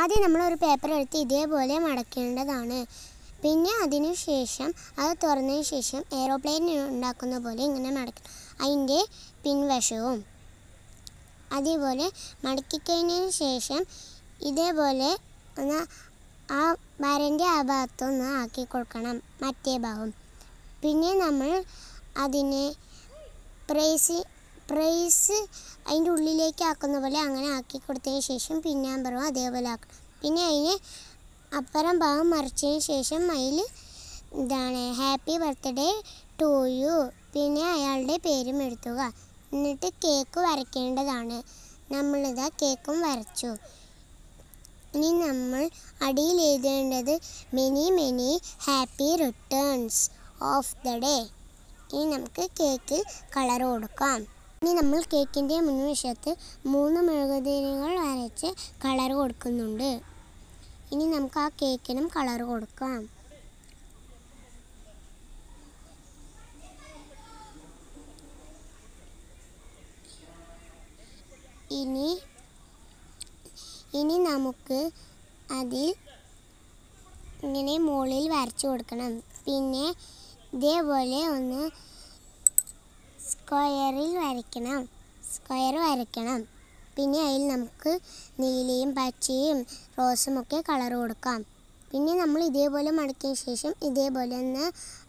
ആദ്യം നമ്മളൊരു പേപ്പർ എടുത്ത് ഇതേപോലെ മടക്കേണ്ടതാണ് പിന്നെ അതിന് ശേഷം അത് തുറന്നതിന് ശേഷം ഏറോപ്ലെയിൻ ഉണ്ടാക്കുന്ന പോലെ ഇങ്ങനെ മടക്കണം അതിൻ്റെ പിൻവശവും അതേപോലെ മടക്കിക്കഴിഞ്ഞതിന് ശേഷം ഇതേപോലെ ഒന്ന് ആ വരൻ്റെ ആ ഭാഗത്തൊന്ന് ആക്കി കൊടുക്കണം മറ്റേ ഭാഗം പിന്നെ നമ്മൾ അതിനെ പ്രേസി പ്രൈസ് അതിൻ്റെ ഉള്ളിലേക്ക് ആക്കുന്ന പോലെ അങ്ങനെ ആക്കി കൊടുത്തതിന് ശേഷം പിന്നാമ്പറവും അതേപോലെ ആക്കണം പിന്നെ അതിന് അപ്പുറം ഭാഗം മറിച്ചതിന് ശേഷം അതിൽ ഇതാണ് ഹാപ്പി ബർത്ത്ഡേ ടു യു പിന്നെ അയാളുടെ പേരും എഴുതുക എന്നിട്ട് കേക്ക് വരയ്ക്കേണ്ടതാണ് നമ്മളിതാ കേക്കും വരച്ചു ഇനി നമ്മൾ അടിയിൽ എഴുതേണ്ടത് many many happy returns of the day ഇനി നമുക്ക് കേക്ക് കളർ കൊടുക്കാം ഇനി നമ്മൾ കേക്കിൻ്റെ മുൻവശത്ത് മൂന്ന് മെഴുകുതിരികൾ വരച്ച് കളർ കൊടുക്കുന്നുണ്ട് ഇനി നമുക്ക് ആ കേക്കിനും കളർ കൊടുക്കാം ഇനി ഇനി നമുക്ക് അതിൽ ഇങ്ങനെ മുകളിൽ വരച്ചു കൊടുക്കണം പിന്നെ ഇതേപോലെ ഒന്ന് സ്ക്വയറിൽ വരയ്ക്കണം സ്ക്വയർ വരയ്ക്കണം പിന്നെ അതിൽ നമുക്ക് നീലയും പച്ചയും റോസും ഒക്കെ കളർ കൊടുക്കാം പിന്നെ നമ്മൾ ഇതേപോലെ മടക്കിയ ശേഷം ഇതേപോലെ ഒന്ന്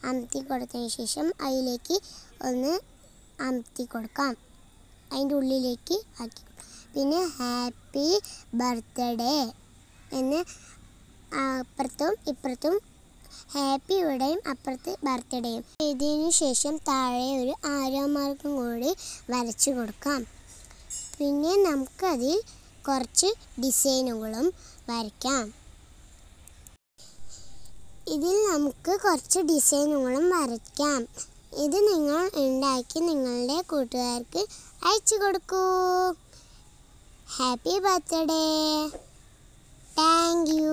അമത്തി കൊടുത്തതിന് ശേഷം അതിലേക്ക് ഒന്ന് അമത്തി കൊടുക്കാം അതിൻ്റെ ഉള്ളിലേക്ക് ആക്കി പിന്നെ ഹാപ്പി ബർത്ത്ഡേ എന്ന് അപ്പുറത്തും ഇപ്പുറത്തും ഹാപ്പിയുടെയും അപ്പുറത്ത് ബർത്ത്ഡേയും എഴുതിയതിനു ശേഷം താഴെ ഒരു ആരോ മാർക്കും കൂടി വരച്ചു കൊടുക്കാം പിന്നെ നമുക്കതിൽ കുറച്ച് ഡിസൈനുകളും വരയ്ക്കാം ഇതിൽ നമുക്ക് കുറച്ച് ഡിസൈനുകളും വരയ്ക്കാം ഇത് നിങ്ങൾ ഉണ്ടാക്കി നിങ്ങളുടെ കൂട്ടുകാർക്ക് അയച്ചു കൊടുക്കൂ ഹാപ്പി ബർത്ത്ഡേ താങ്ക് യു